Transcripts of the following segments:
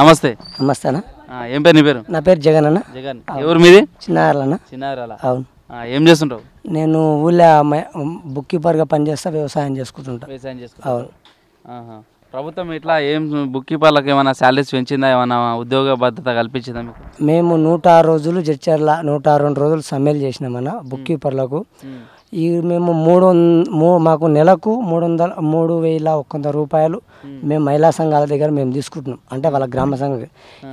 నమస్తే నమస్తే అన్న ఏం పేరు నీ పేరు నా పేరు జగన్ అన్న జగన్ ఎవరు మీది చిన్నారాల చిన్నారాల అవును ఏం చేస్తుంటావు నేను ఊళ్ళో బుక్ గా పనిచేస్తా వ్యవసాయం చేసుకుంటుంటా వ్యవసాయం చేసుకుంటా అవును ప్రభుత్వం ఇట్లా ఏం బుక్ కీపర్లకు ఏమైనా శాలరీస్ పెంచిందా ఏమైనా ఉద్యోగ భద్రత కల్పించిందా మీకు మేము నూట ఆరు రోజులు జడ్చర్ల నూట ఆరు రెండు రోజులు సమ్మెలు చేసినామన్నా బుక్ కీపర్లకు ఈ మేము మూడు మాకు నెలకు మూడు వందల మూడు వేల ఒక్క వంద రూపాయలు మేము మహిళా సంఘాల దగ్గర మేము తీసుకుంటున్నాం అంటే వాళ్ళ గ్రామ సంఘం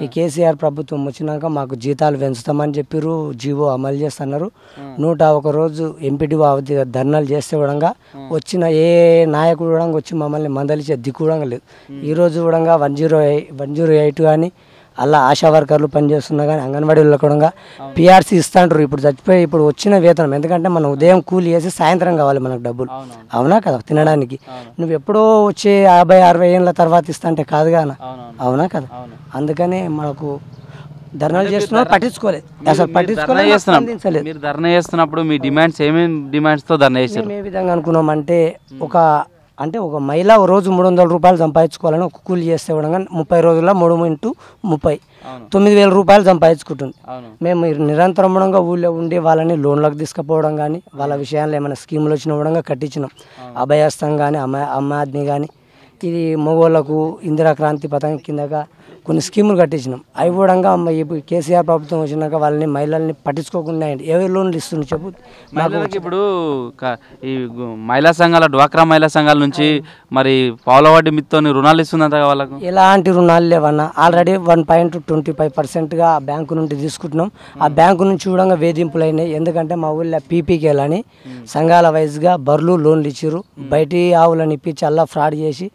ఈ కేసీఆర్ ప్రభుత్వం వచ్చినాక మాకు జీతాలు పెంచుతామని చెప్పారు జీవో అమలు చేస్తున్నారు నూట ఒక రోజు ఎంపీటీ అవధి ధర్నాలు చేస్తే కూడా వచ్చిన ఏ నాయకుడు కూడా వచ్చి మమ్మల్ని మందలిచే దిక్కు కూడా లేదు ఈరోజు కూడా one zero one zero eight కానీ అలా ఆశా వర్కర్లు పనిచేస్తున్నా కానీ అంగన్వాడీలో కూడా పిఆర్సీ ఇస్తాంటారు ఇప్పుడు చచ్చిపోయి ఇప్పుడు వచ్చిన వేతనం ఎందుకంటే మనం ఉదయం కూలి వేసి సాయంత్రం కావాలి మనకు డబ్బులు అవునా కదా తినడానికి నువ్వు ఎప్పుడో వచ్చే యాభై అరవై ఏళ్ళ తర్వాత ఇస్తాంటే కాదు కాన అవునా కదా అందుకనే మనకు ధర్నాలు చేస్తున్నా పట్టించుకోలేదు అసలు పట్టించుకోలేదు ధర్నా చేస్తున్నప్పుడు మీ డిమాండ్స్ ఏమేమి డిమాండ్స్తో ధర్నా చేశారు ఏ విధంగా అనుకున్నాం అంటే ఒక అంటే ఒక మహిళ ఒక రోజు మూడు వందల రూపాయలు సంపాదించుకోవాలని ఒక కూలి చేస్తే కానీ ముప్పై రోజుల్లో మూడు ఇంటూ ముప్పై తొమ్మిది వేల రూపాయలు సంపాదించుకుంటుంది మేము నిరంతరంగా ఊళ్ళో ఉండి వాళ్ళని లోన్లకు తీసుకుపోవడం కానీ వాళ్ళ విషయాల్లో ఏమైనా స్కీములు వచ్చిన కూడా కట్టించినాం అభయస్థం కానీ అమ్మ అమ్మాద్ని కానీ ఇది మగవాళ్ళకు ఇందిరా క్రాంతి పథకం కిందగా కొన్ని స్కీములు కట్టించినాం అవి కూడా కేసీఆర్ ప్రభుత్వం వచ్చినాక వాళ్ళని మహిళల్ని పట్టించుకోకుండా ఏవే లోన్లు ఇస్తుంది చెప్పు మాకు ఇప్పుడు ఈ మహిళా సంఘాల డ్వాక్రా మహిళా సంఘాల నుంచి మరి పావులవాడి మిత్తో రుణాలు ఇస్తుందంట వాళ్ళకు ఎలాంటి రుణాలు లేవన్నా already one point twenty five పర్సెంట్గా ఆ బ్యాంకు నుండి తీసుకుంటున్నాం ఆ బ్యాంకు నుంచి కూడా వేధింపులు అయినాయి ఎందుకంటే మా ఊళ్ళో పీపీకేలని సంఘాల వైజ్గా బర్లు లోన్లు ఇచ్చారు బయటి ఆవులను ఇప్పించి అలా ఫ్రాడ్ చేసి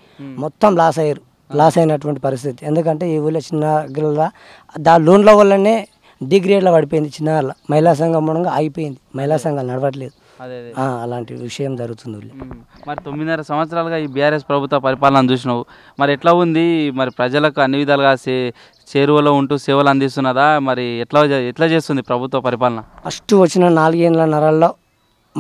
మొత్తం లాస్ అయ్యారు లాస్ అయినటువంటి పరిస్థితి ఎందుకంటే ఈ ఊళ్ళో చిన్న గిల్ల దా లోన్ల వల్లనే డిగ్రేడ్లో పడిపోయింది చిన్న మహిళా సంఘం మూలంగా ఆగిపోయింది మహిళా సంఘాలు నడవట్లేదు అలాంటి విషయం జరుగుతుంది మరి తొమ్మిదిన్నర సంవత్సరాలుగా ఈ బీఆర్ఎస్ ప్రభుత్వ పరిపాలన చూసినావు మరి ఎట్లా ఉంది మరి ప్రజలకు అన్ని విధాలుగా చేరువలో ఉంటూ సేవలు అందిస్తున్నదా మరి ఎట్లా ఎట్లా చేస్తుంది ప్రభుత్వ పరిపాలన ఫస్ట్ వచ్చిన నాలుగేళ్ళ నరాల్లో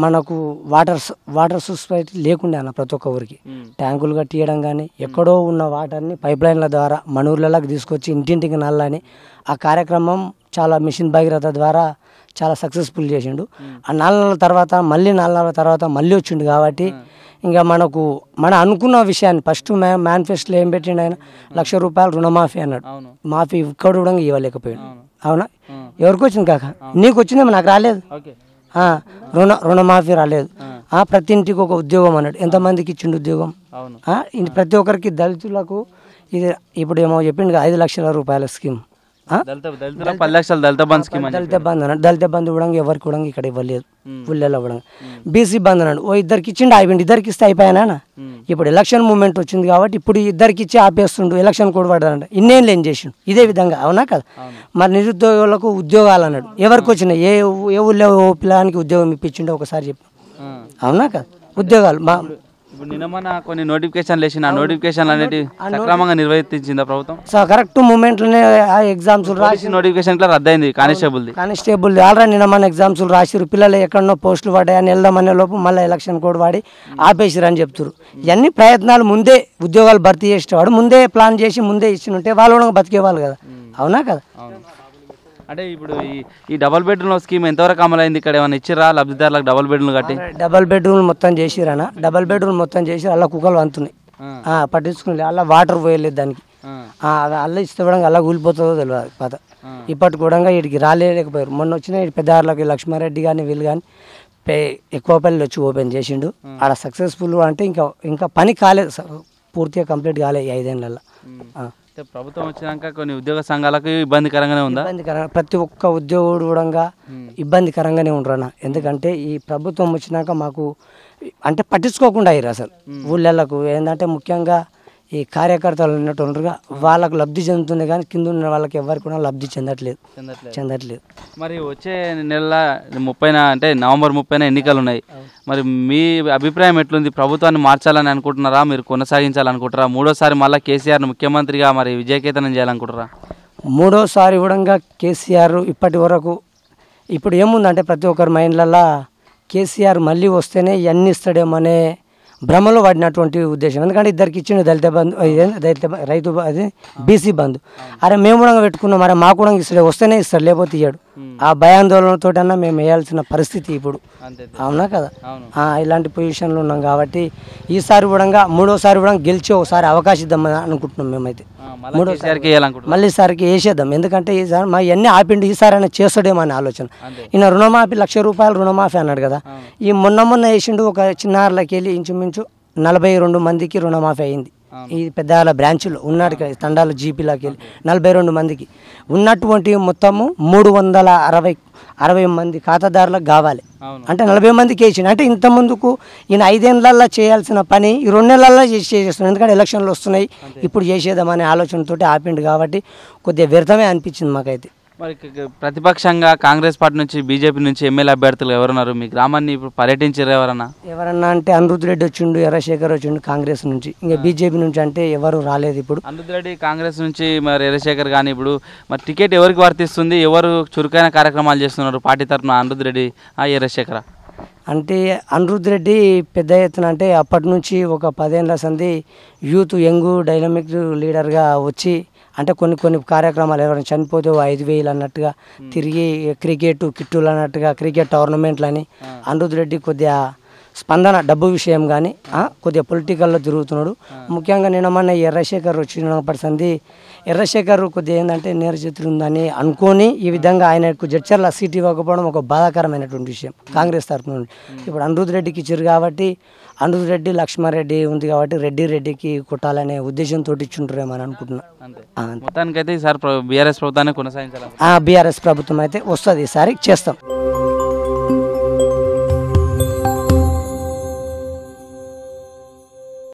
మనకు వాటర్ వాటర్ సొసైటీ లేకుండే అన్న ప్రతి ఒక్క ఊరికి ట్యాంకులు కట్టియడం కానీ ఎక్కడో ఉన్న వాటర్ని పైప్ లైన్ల ద్వారా మన ఊర్లలోకి తీసుకొచ్చి ఇంటింటికి నల్లని ఆ కార్యక్రమం చాలా మిషన్ భగీరథ ద్వారా చాలా సక్సెస్ఫుల్ చేసిండు ఆ నాలుగు నెలల తర్వాత మళ్ళీ నాలుగు నెలల తర్వాత మళ్ళీ వచ్చిండు కాబట్టి ఇంకా మనకు మన అనుకున్న విషయాన్ని ఫస్ట్ మ్యా మేనిఫెస్టోలో ఏం పెట్టిండు ఆయన లక్ష రూపాయలు రుణమాఫీ అన్నాడు మాఫీ ఇక్కడ కూడా ఇవ్వలేకపోయాడు అవునా ఎవరికి వచ్చింది కాక నీకు వచ్చిందేమో నాకు రాలేదు రుణ రుణమాఫీ రాలేదు ప్రతి ఇంటికి ఒక ఉద్యోగం అన్నాడు ఎంతమందికి ఇచ్చిండు ఉద్యోగం ప్రతి ఒక్కరికి దళితులకు ఇది ఇప్పుడు ఏమో చెప్పిండు ఐదు లక్షల రూపాయల స్కీమ్ దళిత బంధు దళిత బంధు అన్నాడు దళిత బంధు కూడా ఎవరికి ఇవ్వడం ఇక్కడ ఇవ్వలేదు పుల్లెలు ఇవ్వడం బీసీ బంధు అన్నాడు ఓ ఇద్దరికి ఇచ్చిండు అయిపోయింది ఇద్దరికి ఇస్తే అయిపోయానా ఇప్పుడు ఎలక్షన్ మూమెంట్ వచ్చింది కాబట్టి ఇప్పుడు ఇద్దరికి ఇచ్చి ఆపేస్తుండు ఎలక్షన్ కూడా పడాలంట ఇన్నేం లేని చేసిండు ఇదే విధంగా అవునా కదా మరి నిరుద్యోగులకు ఉద్యోగాలు అన్నాడు ఎవరికి వచ్చినాయి ఏ ఏ ఊళ్ళో పిల్లడానికి ఉద్యోగం ఇప్పించిండో ఒకసారి చెప్పు అవునా కదా ఉద్యోగాలు మా ఇప్పుడు నిన్న మన కొన్ని నోటిఫికేషన్లు వేసి ఆ నోటిఫికేషన్లు అనేవి సక్రమంగా నిర్వర్తించిందా ప్రభుత్వం సార్ కరెక్ట్ మూమెంట్లోనే ఆ ఎగ్జామ్స్ రాసి నోటిఫికేషన్ ఇట్లా రద్దయింది కానిస్టేబుల్ది కానిస్టేబుల్ ఆల్రెడీ నిన్న మన ఎగ్జామ్స్ రాసిరు పిల్లలు ఎక్కడనో పోస్టులు పడ్డాయని వెళ్దామనే లోపు మళ్ళీ ఎలక్షన్ కోడ్ వాడి ఆపేసిరు అని చెప్తారు ఇవన్నీ ప్రయత్నాలు ముందే ఉద్యోగాలు భర్తీ చేసేవాడు ముందే ప్లాన్ చేసి ముందే ఇచ్చినుంటే వాళ్ళు కూడా బతికేవాళ్ళు కదా అవునా కదా అంటే ఇప్పుడు ఈ డబల్ బెడ్రూమ్ స్కీమ్ ఎంతవరకు అమలైంది ఇక్కడ ఏమైనా ఇచ్చిరా లబ్ధిదారులకు డబల్ బెడ్రూమ్ కట్టి డబల్ బెడ్రూమ్ మొత్తం చేసిరానా డబల్ బెడ్రూమ్ మొత్తం చేసి అలా కుక్కలు అంతున్నాయి పట్టించుకుని అలా వాటర్ పోయలేదు దానికి అలా ఇష్టపడంగా అలా కూలిపోతుందో తెలియదు పాత ఇప్పటి కూడా వీటికి రాలేకపోయారు మొన్న వచ్చిన పెద్దవాళ్ళకి లక్ష్మారెడ్డి కానీ వీళ్ళు కానీ ఎక్కువ పల్లెలు వచ్చి ఓపెన్ చేసిండు అక్కడ సక్సెస్ఫుల్ అంటే ఇంకా ఇంకా పని కాలేదు పూర్తిగా కంప్లీట్ కాలేదు ఐదేళ్ళల్లో అయితే ప్రభుత్వం వచ్చినాక కొన్ని ఉద్యోగ సంఘాలకు ఇబ్బందికరంగానే ఉందా ఇబ్బందికర ప్రతి ఒక్క ఉద్యోగుడు కూడా ఇబ్బందికరంగానే ఉండరు ఎందుకంటే ఈ ప్రభుత్వం వచ్చినాక మాకు అంటే పట్టించుకోకుండా అయ్యారు అసలు ఊళ్ళకు ఏంటంటే ముఖ్యంగా ఈ కార్యకర్తలు ఉన్నట్టుగా వాళ్ళకు లబ్ధి చెందుతుంది కానీ కింద ఉన్న వాళ్ళకి ఎవరికి కూడా లబ్ధి చెందట్లేదు చెందట్లేదు మరి వచ్చే నెల ముప్పై అంటే నవంబర్ ముప్పైన ఎన్నికలు ఉన్నాయి మరి మీ అభిప్రాయం ఎట్లుంది ప్రభుత్వాన్ని మార్చాలని అనుకుంటున్నారా మీరు కొనసాగించాలనుకుంటారా మూడోసారి మళ్ళీ కేసీఆర్ ముఖ్యమంత్రిగా మరి విజయకేతనం చేయాలనుకుంటారా మూడోసారి కూడా కేసీఆర్ ఇప్పటి వరకు ఇప్పుడు ఏముందంటే ప్రతి ఒక్కరి మైండ్లలో కేసీఆర్ మళ్ళీ వస్తేనే ఇవన్నీ ఇస్తాడేమో అనే భ్రమలో వాడినటువంటి ఉద్దేశం ఎందుకంటే ఇద్దరికి ఇచ్చిన దళిత బంధు దళిత రైతు అది బీసీ బంధు అరే మేము కూడా పెట్టుకున్నాం అరే మా కూడా ఇస్తాడు వస్తేనే ఇస్తాడు లేకపోతే ఇయ్యాడు ఆ భయాందోళనతో అన్నా మేము వేయాల్సిన పరిస్థితి ఇప్పుడు అవునా కదా ఇలాంటి పొజిషన్లో ఉన్నాం కాబట్టి ఈసారి కూడా మూడోసారి కూడా గెలిచి ఒకసారి అవకాశం ఇద్దాం అనుకుంటున్నాం మేమైతే మళ్ళీ సారికి వేసేద్దాం ఎందుకంటే ఈసారి మా ఇవన్నీ ఆపిండు ఈసారి అయినా చేస్తాడేమో అనే ఆలోచన ఈయన రుణమాఫీ లక్ష రూపాయలు రుణమాఫీ అన్నాడు కదా ఈ మొన్న మొన్న వేసిండు ఒక చిన్నారులకి వెళ్ళి ఇంచుమించు నలభై రెండు మందికి రుణమాఫీ అయింది ఈ పెద్ద బ్రాంచ్లు ఉన్నాడు తండాలు జీపీలోకి వెళ్ళి నలభై రెండు మందికి ఉన్నటువంటి మొత్తము మూడు వందల అరవై అరవై మంది ఖాతాదారులకు కావాలి అంటే నలభై మందికి వేసిండు అంటే ఇంత ముందుకు ఈయన ఐదేళ్ళల్లో చేయాల్సిన పని ఈ రెండు నెలల్లో చేసి చేసేస్తున్నాడు ఎందుకంటే ఎలక్షన్లు వస్తున్నాయి ఇప్పుడు అనే ఆలోచనతో ఆపిండు కాబట్టి కొద్దిగా వ్యర్థమే అనిపించింది మాకైతే మరి ప్రతిపక్షంగా కాంగ్రెస్ పార్టీ నుంచి బీజేపీ నుంచి ఎమ్మెల్యే అభ్యర్థులు ఎవరున్నారు మీ గ్రామాన్ని ఇప్పుడు పర్యటించారు ఎవరన్నా ఎవరన్నా అంటే అనిరుద్ధ్ రెడ్డి వచ్చిండు ఎర్రశేఖర్ వచ్చిండు కాంగ్రెస్ నుంచి ఇంకా బీజేపీ నుంచి అంటే ఎవరు రాలేదు ఇప్పుడు అనిరుద్ధ్ రెడ్డి కాంగ్రెస్ నుంచి మరి ఎర్రశేఖర్ కానీ ఇప్పుడు మరి టికెట్ ఎవరికి వర్తిస్తుంది ఎవరు చురుకైన కార్యక్రమాలు చేస్తున్నారు పార్టీ తరఫున అనిరుద్ధ్ రెడ్డి ఎర్రశేఖర అంటే అనిరుద్ధ్ రెడ్డి పెద్ద ఎత్తున అంటే అప్పటి నుంచి ఒక పదేళ్ళ సంది యూత్ యంగ్ డైనమిక్ లీడర్గా వచ్చి అంటే కొన్ని కొన్ని కార్యక్రమాలు ఎవరైనా చనిపోతే ఐదు వేలు అన్నట్టుగా తిరిగి క్రికెట్ కిట్టులు అన్నట్టుగా క్రికెట్ టోర్నమెంట్లని అనిరుద్ రెడ్డి కొద్దిగా స్పందన డబ్బు విషయం కానీ కొద్దిగా పొలిటికల్లో తిరుగుతున్నాడు ముఖ్యంగా నేను మన ఎర్రశేఖర్ వచ్చినప్పటి సంది ఎర్రశేఖర్ కొద్దిగా ఏంటంటే నేరచిత్రుడు ఉందని అనుకోని ఈ విధంగా ఆయనకు జడ్చర్ల సీట్ ఇవ్వకపోవడం ఒక బాధాకరమైనటువంటి విషయం కాంగ్రెస్ తరఫున ఇప్పుడు అనురుద్ రెడ్డికి ఇచ్చారు కాబట్టి అనురెడ్డి లక్ష్మారెడ్డి ఉంది కాబట్టి రెడ్డి రెడ్డికి కుట్టాలనే ఉద్దేశంతో ఇచ్చుంటారేమో అనుకుంటున్నాను ప్రభుత్వాన్ని బీఆర్ఎస్ ప్రభుత్వం అయితే వస్తుంది ఈసారి చేస్తాం